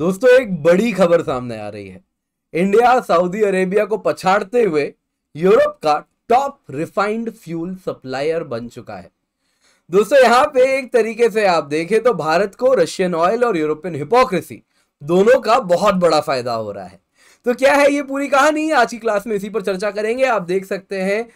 दोस्तों एक बड़ी खबर सामने आ रही है इंडिया सऊदी अरेबिया को पछाड़ते हुए यूरोप का टॉप रिफाइंड फ्यूल सप्लायर बन चुका है दोस्तों यहां पे एक तरीके से आप देखें तो भारत को रशियन ऑयल और यूरोपियन हिपोक्रेसी दोनों का बहुत बड़ा फायदा हो रहा है तो क्या है ये पूरी कहानी आज की क्लास में इसी पर चर्चा करेंगे आप देख सकते हैं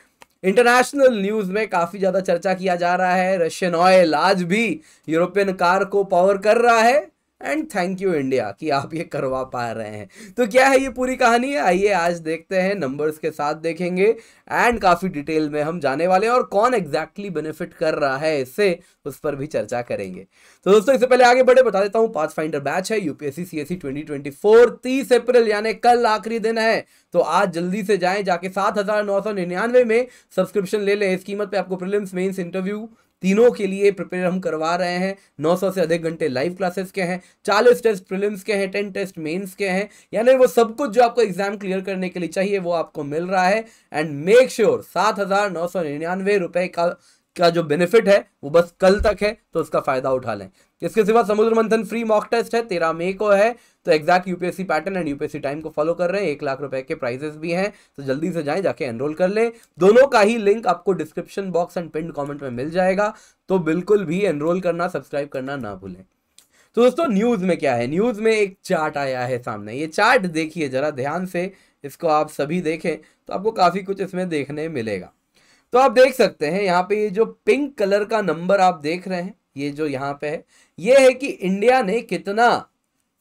इंटरनेशनल न्यूज में काफी ज्यादा चर्चा किया जा रहा है रशियन ऑयल आज भी यूरोपियन कार को पावर कर रहा है एंड थैंक यू इंडिया कि आप ये करवा पा रहे हैं तो क्या है ये पूरी कहानी है आइए आज देखते हैं नंबर्स के साथ देखेंगे एंड काफ़ी डिटेल में हम जाने वाले हैं और कौन एग्जैक्टली exactly बेनिफिट कर रहा है इससे उस पर भी चर्चा करेंगे तो दोस्तों इससे पहले आगे बढ़े बता देता हूँ पाँच फाइंडर बैच है यूपीएससी सीएससी 2024 30 अप्रैल यानी कल आखिरी दिन है तो आज जल्दी से जाएं जाके सात हजार नौ सौ निन्यानवे में सब्सक्रिप्शन ले लें इस कीमत पे आपको प्रिलिम्स मेंस इंटरव्यू तीनों के लिए प्रिपेयर हम करवा रहे हैं नौ सौ से अधिक घंटे लाइव क्लासेस के हैं चालीस टेस्ट प्रिलिम्स के हैं टेन टेस्ट मेंस के हैं यानी वो सब कुछ जो आपको एग्जाम क्लियर करने के लिए चाहिए वो आपको मिल रहा है एंड मेक श्योर सात हजार नौ सौ निन्यानवे रुपए का का जो बेनिफिट है वो बस कल तक है तो उसका फायदा उठा लें इसके सिवा समुद्र मंथन फ्री मॉक टेस्ट है तेरह मई को है तो exact UPSC pattern and UPSC time को फॉलो कर रहे हैं एक लाख रुपए के प्राइजेस भी हैं तो जल्दी से जाएं जाके एनरोल कर लें दोनों का ही लिंक आपको description box and pinned comment में मिल जाएगा तो बिल्कुल भी एनरोल करना सब्सक्राइब करना ना भूलें तो दोस्तों न्यूज़ में क्या है न्यूज़ में एक चार्ट आया है सामने ये चार्ट देखिए ज़रा ध्यान से इसको आप सभी देखें तो आपको काफ़ी कुछ इसमें देखने मिलेगा तो आप देख सकते हैं यहाँ पे ये जो पिंक कलर का नंबर आप देख रहे हैं ये जो यहाँ पे है ये है कि इंडिया ने कितना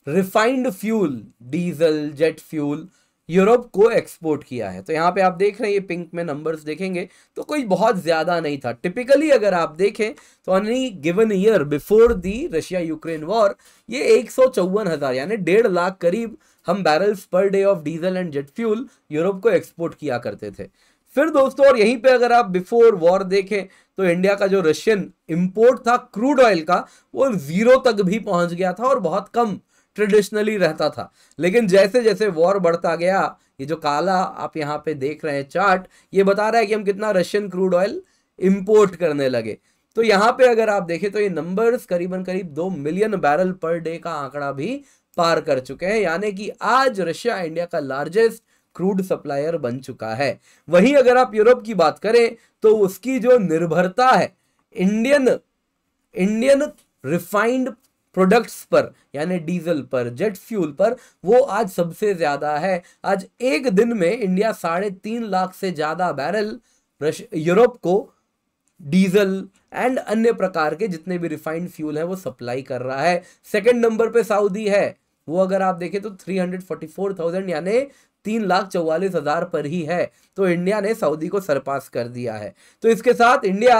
refined fuel diesel jet fuel Europe को एक्सपोर्ट किया है तो यहाँ पे आप देख रहे हैं ये पिंक में नंबर्स देखेंगे तो कोई बहुत ज़्यादा नहीं था टिपिकली अगर आप देखें तो any given year before the Russia Ukraine war ये एक सौ चौवन हज़ार यानी डेढ़ लाख करीब हम barrels per day of diesel and jet fuel Europe को एक्सपोर्ट किया करते थे फिर दोस्तों और यहीं पे अगर आप बिफोर वॉर देखें तो इंडिया का जो रशियन इंपोर्ट था क्रूड ऑयल का वो जीरो तक भी पहुंच गया था और बहुत कम ट्रेडिशनली रहता था लेकिन जैसे जैसे वॉर बढ़ता गया ये जो काला आप यहाँ पे देख रहे हैं चार्ट ये बता रहा है कि हम कितना रशियन क्रूड ऑयल इम्पोर्ट करने लगे तो यहाँ पे अगर आप देखें तो ये नंबर्स करीबन करीब दो मिलियन बैरल पर डे का आंकड़ा भी पार कर चुके हैं यानी कि आज रशिया इंडिया का लार्जेस्ट क्रूड सप्लायर बन चुका है वहीं अगर आप यूरोप की बात करें तो उसकी जो निर्भरता है इंडियन इंडियन रिफाइंड प्रोडक्ट्स पर यानी डीजल पर जेट फ्यूल पर वो आज सबसे ज़्यादा है आज एक दिन में इंडिया साढ़े तीन लाख से ज़्यादा बैरल यूरोप को डीजल एंड अन्य प्रकार के जितने भी रिफाइंड फ्यूल हैं वो सप्लाई कर रहा है सेकंड नंबर पे सऊदी है वो अगर आप देखें तो three hundred forty four thousand यानी तीन लाख चौवालीस हज़ार पर ही है तो इंडिया ने सऊदी को सरपास कर दिया है तो इसके साथ इंडिया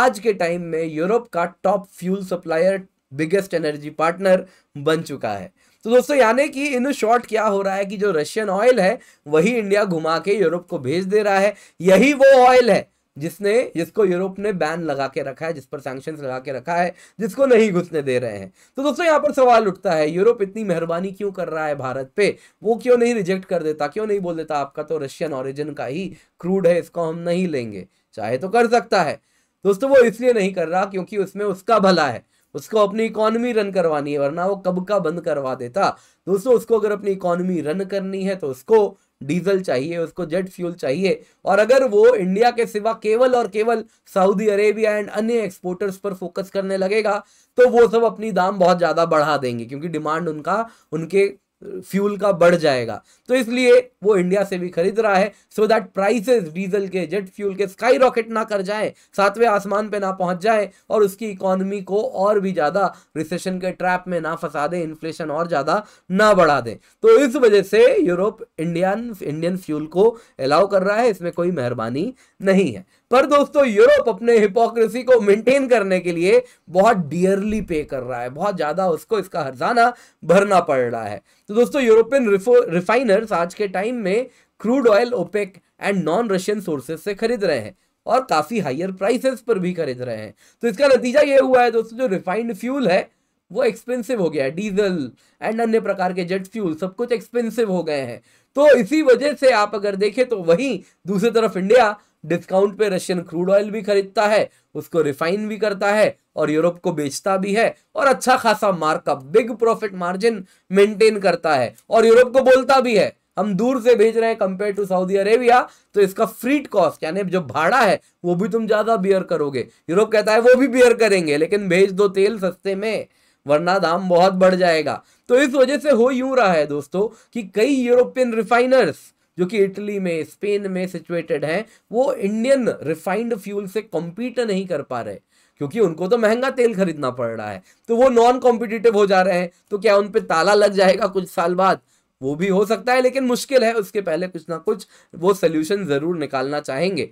आज के टाइम में यूरोप का top fuel supplier biggest energy partner बन चुका है तो दोस्तों यानी कि इन शॉर्ट क्या हो रहा है कि जो रशियन ऑयल है वही इंडिया घुमा के यूरोप को भेज दे रहा है यही वो ऑयल है जिसने जिसको यूरोप ने बैन लगा के रखा है जिस पर सैंक्शन लगा के रखा है जिसको नहीं घुसने दे रहे हैं तो दोस्तों यहां पर सवाल उठता है यूरोप इतनी मेहरबानी क्यों कर रहा है भारत पे वो क्यों नहीं रिजेक्ट कर देता क्यों नहीं बोल देता आपका तो रशियन ऑरिजिन का ही क्रूड है इसको हम नहीं लेंगे चाहे तो कर सकता है दोस्तों वो इसलिए नहीं कर रहा क्योंकि उसमें उसका भला है उसको अपनी इकोनॉमी रन करवानी है वरना वो कब का बंद करवा देता दोस्तों उसको अगर अपनी इकोनॉमी रन करनी है तो उसको डीजल चाहिए उसको जेट फ्यूल चाहिए और अगर वो इंडिया के सिवा केवल और केवल सऊदी अरेबिया एंड अन्य एक्सपोर्टर्स पर फोकस करने लगेगा तो वो सब अपनी दाम बहुत ज़्यादा बढ़ा देंगे क्योंकि डिमांड उनका उनके फ्यूल का बढ़ जाएगा तो इसलिए वो इंडिया से भी खरीद रहा है सो दैट प्राइसेस डीजल के जेट फ्यूल के स्काई रॉकेट ना कर जाए सातवें आसमान पे ना पहुंच जाए और उसकी इकोनॉमी को और भी ज़्यादा रिसेशन के ट्रैप में ना फंसा दे इन्फ्लेशन और ज़्यादा ना बढ़ा दे तो इस वजह से यूरोप इंडियन इंडियन फ्यूल को अलाउ कर रहा है इसमें कोई मेहरबानी नहीं है पर दोस्तों यूरोप अपने हिपोक्रेसी को मेंटेन करने के लिए बहुत डियरली पे कर रहा है बहुत ज़्यादा उसको इसका हर्जाना भरना पड़ रहा है तो दोस्तों यूरोपियन रिफाइनर्स आज के टाइम में crude oil OPEC and non Russian sources से खरीद रहे हैं और काफ़ी हायर प्राइसेस पर भी खरीद रहे हैं तो इसका नतीजा ये हुआ है दोस्तों जो रिफाइंड फ्यूल है वो एक्सपेंसिव हो गया है डीजल एंड अन्य प्रकार के जेट फ्यूल सब कुछ एक्सपेंसिव हो गए हैं तो इसी वजह से आप अगर देखें तो वहीं दूसरी तरफ इंडिया डिस्काउंट पे रशियन क्रूड ऑयल भी खरीदता है उसको रिफाइन भी करता है और यूरोप को बेचता भी है और अच्छा खासा markup big profit margin maintain करता है और यूरोप को बोलता भी है हम दूर से भेज रहे हैं कंपेयर टू सऊदी अरेबिया तो इसका फ्रीट कॉस्ट यानी जो भाड़ा है वो भी तुम ज्यादा बियर करोगे यूरोप कहता है वो भी बियर करेंगे लेकिन भेज दो तेल सस्ते में वरना दाम बहुत बढ़ जाएगा तो इस वजह से हो यूं रहा है दोस्तों कि कई यूरोपियन रिफाइनर्स जो कि इटली में स्पेन में सिचुएटेड हैं वो इंडियन रिफाइंड फ्यूल से कॉम्पीट नहीं कर पा रहे क्योंकि उनको तो महंगा तेल खरीदना पड़ रहा है तो वो नॉन कॉम्पिटिटिव हो जा रहे हैं तो क्या उन पर ताला लग जाएगा कुछ साल बाद वो भी हो सकता है लेकिन मुश्किल है उसके पहले कुछ ना कुछ वो सोल्यूशन ज़रूर निकालना चाहेंगे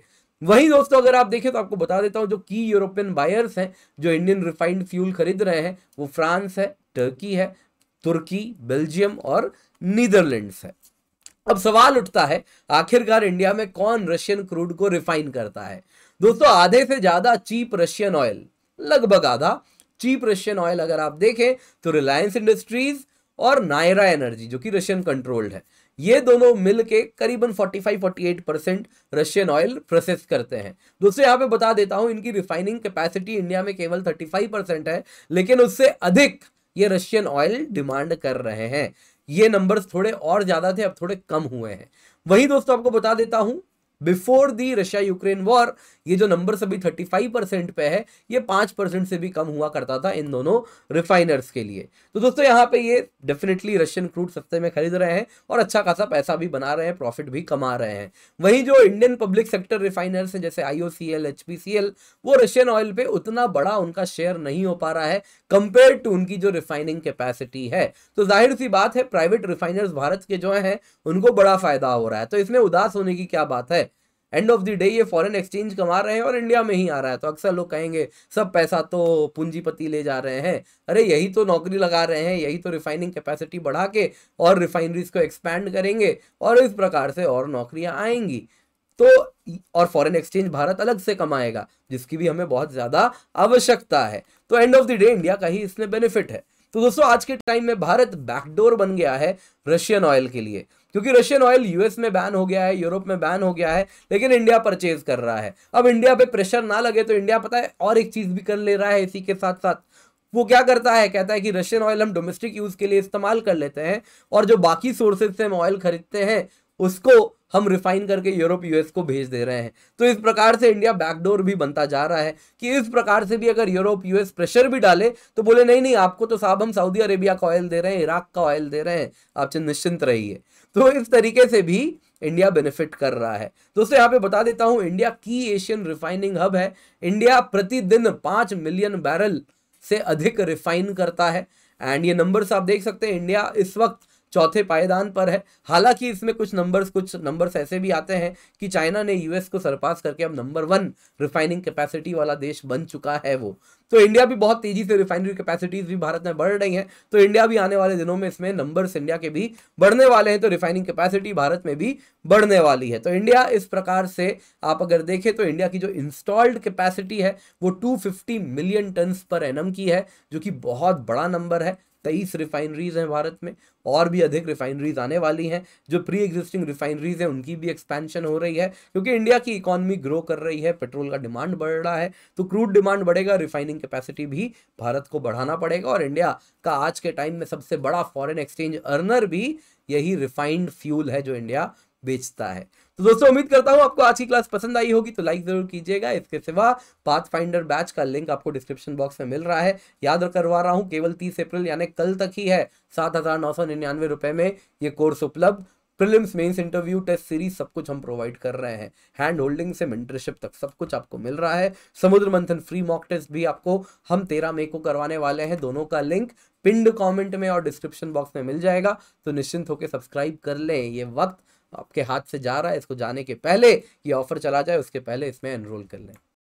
वहीं दोस्तों अगर आप देखें तो आपको बता देता हूँ जो की यूरोपियन बायर्स हैं जो इंडियन रिफाइंड फ्यूल खरीद रहे हैं वो फ्रांस है टर्की है तुर्की बेल्जियम और नीदरलैंड्स है अब सवाल उठता है आखिरकार इंडिया में कौन रशियन क्रूड को रिफाइन करता है दोस्तों आधे से ज्यादा चीप रशियन ऑयल लगभग आधा चीप रशियन ऑयल अगर आप देखें तो रिलायंस इंडस्ट्रीज और नायरा एनर्जी जो कि रशियन कंट्रोल्ड है ये दोनों मिलके करीबन 45-48 परसेंट रशियन ऑयल प्रोसेस करते हैं दोस्तों यहां पे बता देता हूं इनकी रिफाइनिंग कैपेसिटी इंडिया में केवल 35 परसेंट है लेकिन उससे अधिक ये रशियन ऑयल डिमांड कर रहे हैं ये नंबर्स थोड़े और ज़्यादा थे अब थोड़े कम हुए हैं वही दोस्तों आपको बता देता हूं before the Russia Ukraine war ये जो नंबर सभी फाइव परसेंट पे है ये पांच परसेंट से भी कम हुआ करता था इन दोनों रिफाइनर्स के लिए तो दोस्तों यहाँ पे ये डेफिनेटली रशियन क्रूड सस्ते में खरीद रहे हैं और अच्छा खासा पैसा भी बना रहे हैं प्रॉफिट भी कमा रहे हैं वहीं जो इंडियन पब्लिक सेक्टर रिफाइनर्स हैं जैसे आईओ सी वो रशियन ऑयल पे उतना बड़ा उनका शेयर नहीं हो पा रहा है कंपेयर टू उनकी जो रिफाइनिंग कैपेसिटी है तो जाहिर सी बात है प्राइवेट रिफाइनर्स भारत के जो हैं उनको बड़ा फायदा हो रहा है तो इसमें उदास होने की क्या बात है एंड ऑफ द डे ये फॉरेन एक्सचेंज कमा रहे हैं और इंडिया में ही आ रहा है तो अक्सर लोग कहेंगे सब पैसा तो पूंजीपति ले जा रहे हैं अरे यही तो नौकरी लगा रहे हैं यही तो रिफाइनिंग कैपेसिटी बढ़ा के और रिफाइनरीज को एक्सपैंड करेंगे और इस प्रकार से और नौकरियाँ आएंगी तो और फॉरेन एक्सचेंज भारत अलग से कमाएगा जिसकी भी हमें बहुत ज़्यादा आवश्यकता है तो end of the day India का ही इसमें बेनिफिट है तो दोस्तों आज के टाइम में भारत बैकडोर बन गया है रशियन ऑयल के लिए क्योंकि रशियन ऑयल यूएस में बैन हो गया है यूरोप में बैन हो गया है लेकिन इंडिया परचेज कर रहा है अब इंडिया पे प्रेशर ना लगे तो इंडिया पता है और एक चीज़ भी कर ले रहा है इसी के साथ साथ वो क्या करता है कहता है कि रशियन ऑयल हम डोमेस्टिक यूज़ के लिए इस्तेमाल कर लेते हैं और जो बाकी सोर्सेज से हम ऑयल खरीदते हैं उसको हम रिफाइन करके यूरोप यूएस को भेज दे रहे हैं तो इस प्रकार से इंडिया बैकडोर भी बनता जा रहा है कि इस प्रकार से भी अगर यूरोप यूएस प्रेशर भी डाले तो बोले नहीं नहीं आपको तो साहब हम सऊदी अरेबिया का ऑयल दे रहे हैं इराक का ऑयल दे रहे हैं आप निश्चिंत रहिए तो इस तरीके से भी इंडिया बेनिफिट कर रहा है दोस्तों यहाँ पे बता देता हूँ इंडिया की एशियन रिफाइनिंग हब है इंडिया प्रतिदिन पांच मिलियन बैरल से अधिक रिफाइन करता है एंड ये नंबर्स आप देख सकते हैं इंडिया इस वक्त चौथे पायदान पर है हालांकि इसमें कुछ नंबर्स कुछ नंबर्स ऐसे भी आते हैं कि चाइना ने यूएस को सरपास करके अब नंबर वन रिफाइनिंग कैपेसिटी वाला देश बन चुका है वो तो इंडिया भी बहुत तेजी से रिफाइनरी कैपेसिटीज भी भारत में बढ़ रही हैं तो इंडिया भी आने वाले दिनों में इसमें नंबर्स इंडिया के भी बढ़ने वाले हैं तो रिफाइनिंग कैपेसिटी भारत में भी बढ़ने वाली है तो इंडिया इस प्रकार से आप अगर देखें तो इंडिया की जो इंस्टॉल्ड कैपेसिटी है वो 250 मिलियन टन पर एनम की है जो कि बहुत बड़ा नंबर है तेईस रिफाइनरीज हैं भारत में और भी अधिक रिफाइनरीज आने वाली हैं जो प्री एग्जिस्टिंग रिफाइनरीज हैं उनकी भी एक्सपेंशन हो रही है क्योंकि इंडिया की इकोनॉमी ग्रो कर रही है पेट्रोल का डिमांड बढ़ रहा है तो क्रूड डिमांड बढ़ेगा रिफाइनिंग कैपेसिटी भी भारत को बढ़ाना पड़ेगा और इंडिया का आज के टाइम में सबसे बड़ा फॉरन एक्सचेंज अर्नर भी यही रिफाइंड फ्यूल है जो इंडिया बेचता है तो दोस्तों उम्मीद करता हूँ आपको आज की क्लास पसंद आई होगी तो लाइक जरूर कीजिएगा इसके सिवा पाथ फाइंडर बैच का लिंक आपको डिस्क्रिप्शन बॉक्स में मिल रहा है याद करवा रहा हूँ केवल तीस अप्रैल यानी कल तक ही है सात हज़ार नौ सौ निन्यानवे रुपए में ये कोर्स उपलब्ध prelims mains interview test series सब कुछ हम प्रोवाइड कर रहे हैं हैंड होल्डिंग से मेंटरशिप तक सब कुछ आपको मिल रहा है समुद्र मंथन फ्री मॉक टेस्ट भी आपको हम तेरह मई को करवाने वाले हैं दोनों का लिंक पिंड कमेंट में और डिस्क्रिप्शन बॉक्स में मिल जाएगा तो निश्चिंत होकर सब्सक्राइब कर लें ये वक्त आपके हाथ से जा रहा है इसको जाने के पहले ये ऑफर चला जाए उसके पहले इसमें एनरोल कर लें